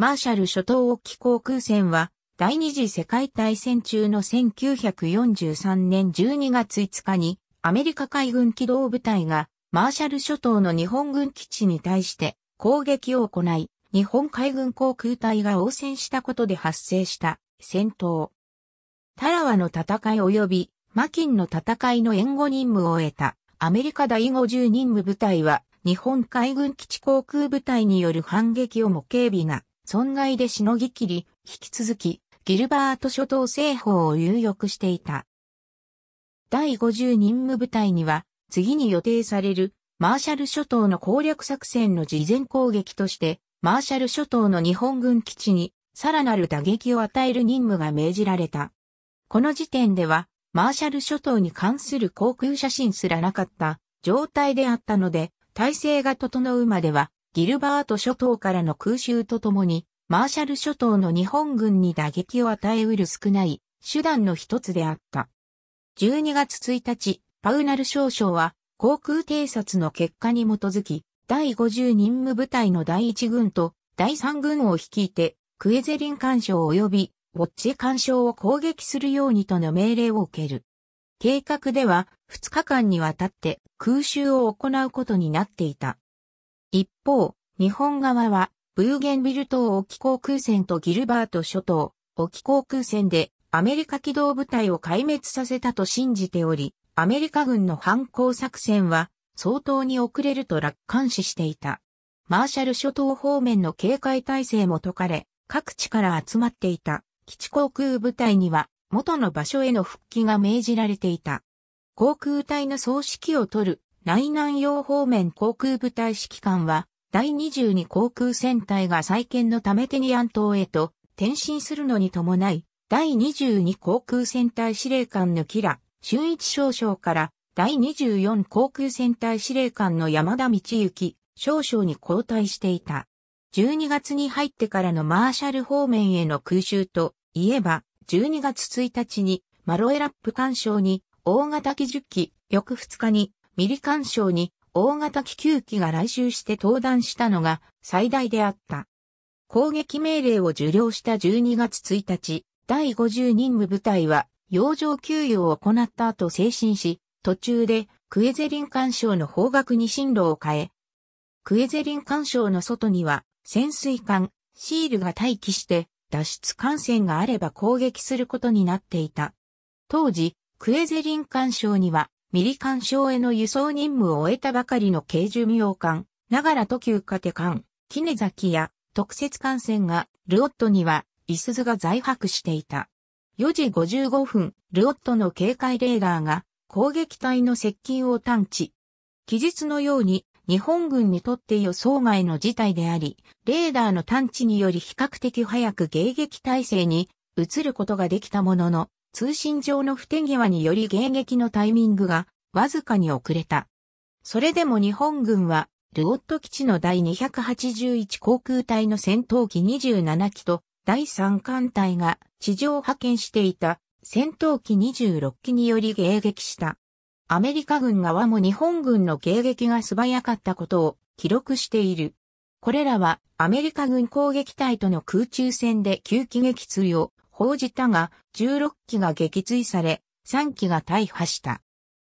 マーシャル諸島沖航空船は、第二次世界大戦中の1943年12月5日に、アメリカ海軍機動部隊が、マーシャル諸島の日本軍基地に対して攻撃を行い、日本海軍航空隊が応戦したことで発生した戦闘。タラワの戦い及びマキンの戦いの援護任務を終えたアメリカ第50任務部隊は日本海軍基地航空部隊による反撃を模型日が損害でしのぎきり、引き続き、ギルバート諸島西方を有力していた。第50任務部隊には、次に予定される、マーシャル諸島の攻略作戦の事前攻撃として、マーシャル諸島の日本軍基地に、さらなる打撃を与える任務が命じられた。この時点では、マーシャル諸島に関する航空写真すらなかった状態であったので、体制が整うまではギルバート諸島からの空襲とともに、マーシャル諸島の日本軍に打撃を与えうる少ない手段の一つであった。12月1日、パウナル少将は航空偵察の結果に基づき、第50任務部隊の第1軍と第3軍を率いて、クエゼリン干渉及びウォッチ干渉を攻撃するようにとの命令を受ける。計画では2日間にわたって空襲を行うことになっていた。一方、日本側は、ブーゲンビル島沖航空戦とギルバート諸島沖航空戦でアメリカ機動部隊を壊滅させたと信じており、アメリカ軍の反抗作戦は相当に遅れると楽観視していた。マーシャル諸島方面の警戒態勢も解かれ、各地から集まっていた基地航空部隊には元の場所への復帰が命じられていた。航空隊の総指揮を取る内南洋方面航空部隊指揮官は、第22航空戦隊が再建のためテニアン島へと転身するのに伴い、第22航空戦隊司令官のキラ、俊一少将から第24航空戦隊司令官の山田道行少将に交代していた。12月に入ってからのマーシャル方面への空襲といえば、12月1日にマロエラップ干渉に大型機10機、翌2日にミリ干渉に大型気球機が来襲して登壇したのが最大であった。攻撃命令を受領した12月1日、第50任務部隊は洋上給与を行った後精神し、途中でクエゼリン干渉の方角に進路を変え、クエゼリン干渉の外には潜水艦、シールが待機して脱出艦船があれば攻撃することになっていた。当時、クエゼリン干渉にはミリ艦省への輸送任務を終えたばかりの軽巡洋艦、ながらと旧家手艦、キネザキや特設艦船が、ルオットには、イスズが在泊していた。4時55分、ルオットの警戒レーダーが攻撃隊の接近を探知。記述のように日本軍にとって予想外の事態であり、レーダーの探知により比較的早く迎撃態勢に移ることができたものの、通信上の不手際により迎撃のタイミングがわずかに遅れた。それでも日本軍は、ルオット基地の第281航空隊の戦闘機27機と、第3艦隊が地上派遣していた戦闘機26機により迎撃した。アメリカ軍側も日本軍の迎撃が素早かったことを記録している。これらはアメリカ軍攻撃隊との空中戦で急激撃墜を報じたが、16機が撃墜され、3機が大破した。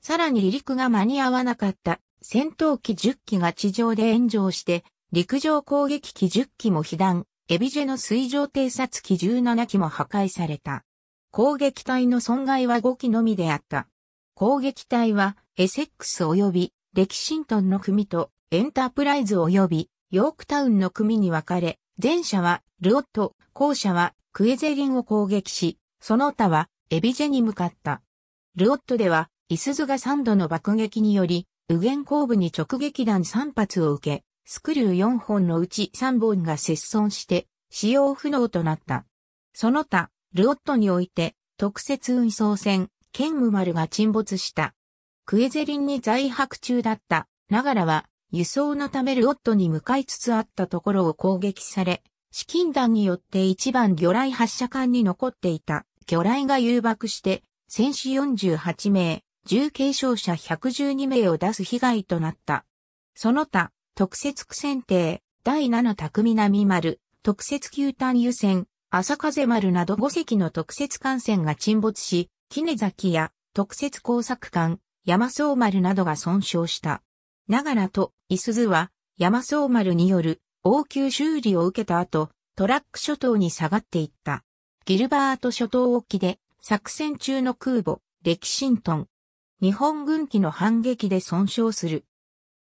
さらに離陸が間に合わなかった戦闘機10機が地上で炎上して、陸上攻撃機10機も被弾、エビジェの水上偵察機17機も破壊された。攻撃隊の損害は5機のみであった。攻撃隊は、エセックス及び、レキシントンの組と、エンタープライズ及び、ヨークタウンの組に分かれ、前者は、ルオット、後者は、クエゼリンを攻撃し、その他はエビジェに向かった。ルオットでは、イスズが3度の爆撃により、右舷後部に直撃弾3発を受け、スクリュー4本のうち3本が切損して、使用不能となった。その他、ルオットにおいて、特設運送船、ケンム丸が沈没した。クエゼリンに在泊中だった、ながらは、輸送のためルオットに向かいつつあったところを攻撃され、資金弾によって一番魚雷発射管に残っていた魚雷が誘爆して、戦死48名、重軽傷者112名を出す被害となった。その他、特設苦戦艇、第7匠南丸、特設球探油船、朝風丸など5隻の特設艦船が沈没し、杵崎や特設工作艦、山荘丸などが損傷した。ながらと、いすずは、山荘丸による応急修理を受けた後、トラック諸島に下がっていった。ギルバート諸島沖で作戦中の空母、レキシントン。日本軍機の反撃で損傷する。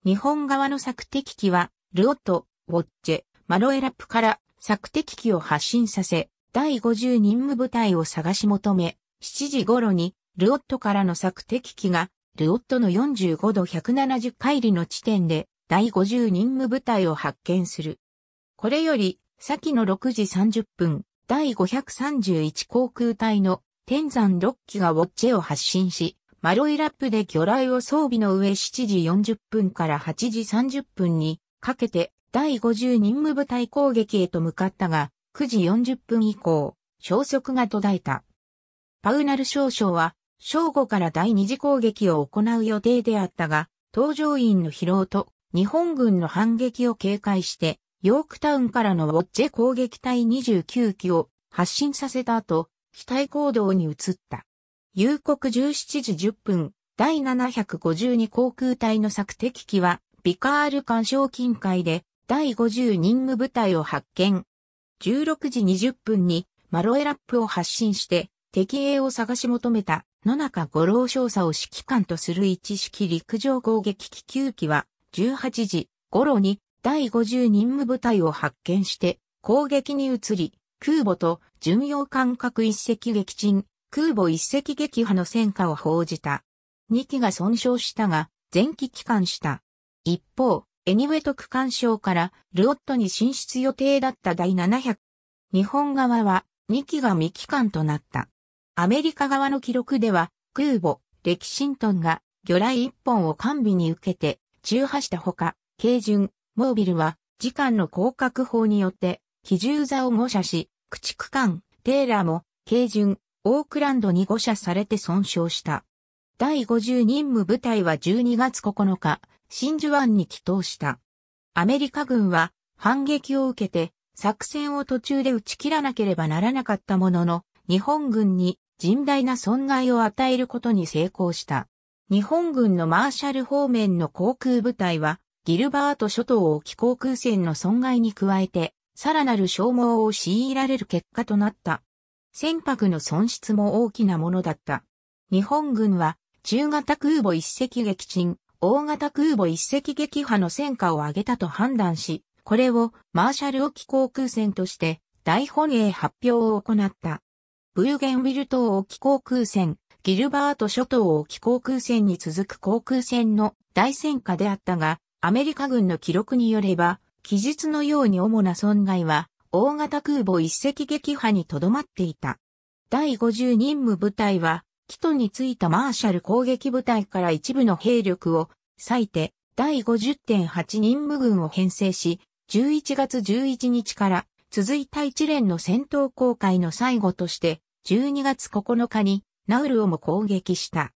日本側の索敵機は、ルオット、ウォッチェ、マロエラップから索敵機を発進させ、第50任務部隊を探し求め、7時頃に、ルオットからの索敵機が、ルオットの45度170海里の地点で第50任務部隊を発見する。これより、先の6時30分、第531航空隊の天山6機がウォッチェを発進し、マロイラップで魚雷を装備の上7時40分から8時30分にかけて第50任務部隊攻撃へと向かったが、9時40分以降、消息が途絶えた。パウナル少将は、正午から第二次攻撃を行う予定であったが、搭乗員の疲労と日本軍の反撃を警戒して、ヨークタウンからのウォッチェ攻撃隊29機を発進させた後、機体行動に移った。夕刻17時10分、第752航空隊の索敵機は、ビカール干渉近海で、第50任務部隊を発見。16時20分に、マロエラップを発進して、敵影を探し求めた、野中五郎少佐を指揮官とする一式陸上攻撃機9機は、18時頃に第50任務部隊を発見して攻撃に移り、空母と巡洋艦各一隻撃沈、空母一隻撃破の戦果を報じた。2機が損傷したが、前期帰還した。一方、エニウェト区間賞からルオットに進出予定だった第700。日本側は2機が未帰還となった。アメリカ側の記録では空母、歴キシントンが魚雷1本を完備に受けて中破したほか、軽巡、モービルは、時間の降格法によって、比重座を誤射し、駆逐艦、テーラーも、軽巡、オークランドに誤射されて損傷した。第50任務部隊は12月9日、真珠湾に帰投した。アメリカ軍は、反撃を受けて、作戦を途中で打ち切らなければならなかったものの、日本軍に甚大な損害を与えることに成功した。日本軍のマーシャル方面の航空部隊は、ギルバート諸島沖航空船の損害に加えて、さらなる消耗を強いられる結果となった。船舶の損失も大きなものだった。日本軍は、中型空母一隻撃沈、大型空母一隻撃破の戦果を上げたと判断し、これをマーシャル沖航空船として大本営発表を行った。ブーゲンウィル島沖航空船、ギルバート諸島沖航空戦に続く航空戦の大戦果であったが、アメリカ軍の記録によれば、記述のように主な損害は、大型空母一隻撃破にとどまっていた。第50任務部隊は、基都についたマーシャル攻撃部隊から一部の兵力を割いて、第50.8任務軍を編成し、11月11日から続いた一連の戦闘公開の最後として、12月9日にナウルをも攻撃した。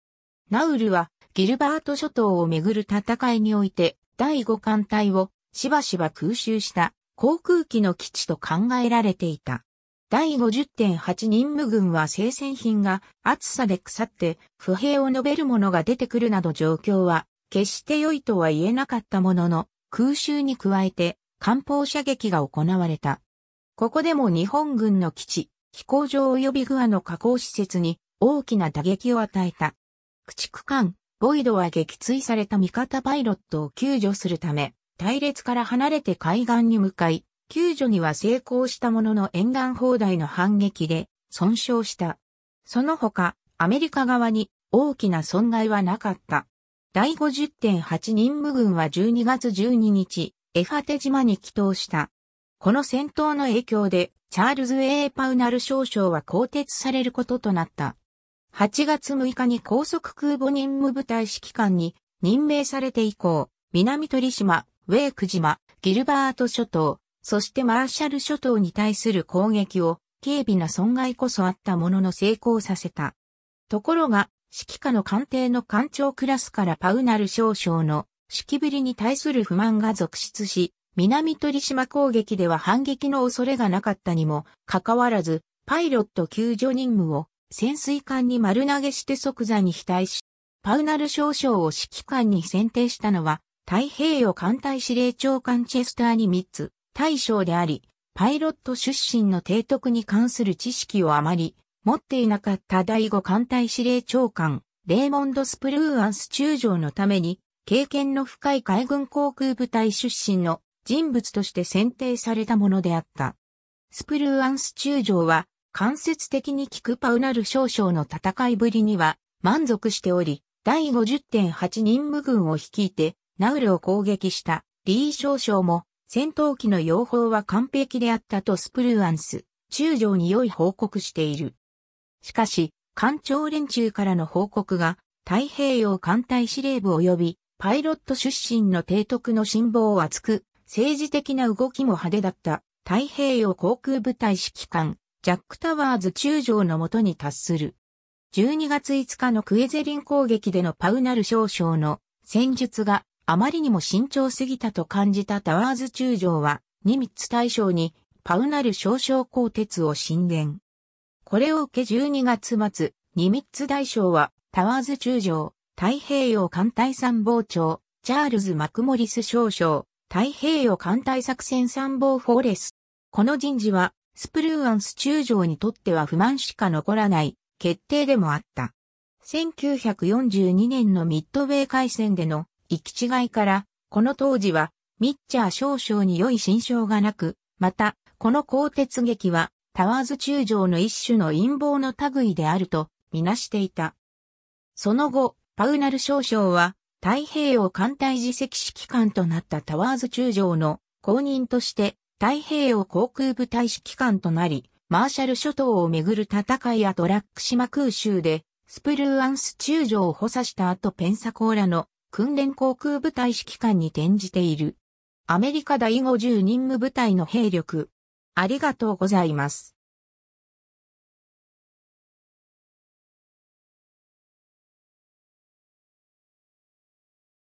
ナウルはギルバート諸島をめぐる戦いにおいて第5艦隊をしばしば空襲した航空機の基地と考えられていた。第50.8任務軍は生鮮品が暑さで腐って不平を述べるものが出てくるなど状況は決して良いとは言えなかったものの空襲に加えて艦砲射撃が行われた。ここでも日本軍の基地、飛行場及びグアの加工施設に大きな打撃を与えた。駆逐艦、ボイドは撃墜された味方パイロットを救助するため、隊列から離れて海岸に向かい、救助には成功したものの沿岸砲台の反撃で損傷した。その他、アメリカ側に大きな損害はなかった。第50.8任務軍は12月12日、エファテ島に帰投した。この戦闘の影響で、チャールズ・ A・ パウナル少将は更迭されることとなった。8月6日に高速空母任務部隊指揮官に任命されて以降、南鳥島、ウェーク島、ギルバート諸島、そしてマーシャル諸島に対する攻撃を軽微な損害こそあったものの成功させた。ところが、指揮下の艦艇の艦長クラスからパウナル少将の指揮ぶりに対する不満が続出し、南鳥島攻撃では反撃の恐れがなかったにもかかわらず、パイロット救助任務を潜水艦に丸投げして即座に非対し、パウナル少将を指揮官に選定したのは、太平洋艦隊司令長官チェスターに3つ、大将であり、パイロット出身の提督に関する知識をあまり持っていなかった第5艦隊司令長官、レーモンド・スプルーアンス中将のために、経験の深い海軍航空部隊出身の人物として選定されたものであった。スプルーアンス中将は間接的に聞くパウナル少将の戦いぶりには満足しており、第50.8任務軍を率いて、ナウルを攻撃したリー少将も、戦闘機の用法は完璧であったとスプルーアンス、中将に良い報告している。しかし、艦長連中からの報告が、太平洋艦隊司令部及び、パイロット出身の提督の辛抱を厚く、政治的な動きも派手だった、太平洋航空部隊指揮官、ジャック・タワーズ中将のもとに達する。12月5日のクエゼリン攻撃でのパウナル少将の戦術があまりにも慎重すぎたと感じたタワーズ中将はニミッツ大将にパウナル少将鋼鉄を進言。これを受け12月末、ニミッツ大将はタワーズ中将、太平洋艦隊参謀長、チャールズ・マクモリス少将、太平洋艦隊作戦参謀フォーレス。この人事はスプルーアンス中将にとっては不満しか残らない決定でもあった。1942年のミッドウェー海戦での行き違いから、この当時はミッチャー少将に良い心象がなく、また、この鋼鉄劇はタワーズ中将の一種の陰謀の類であるとみなしていた。その後、パウナル少将は太平洋艦隊自責指揮官となったタワーズ中将の公認として太平洋航空部隊指揮官となり、マーシャル諸島をめぐる戦いやドラッグ島空襲で、スプルーアンス中将を補佐した後ペンサコーラの訓練航空部隊指揮官に転じている。アメリカ第50任務部隊の兵力。ありがとうございます。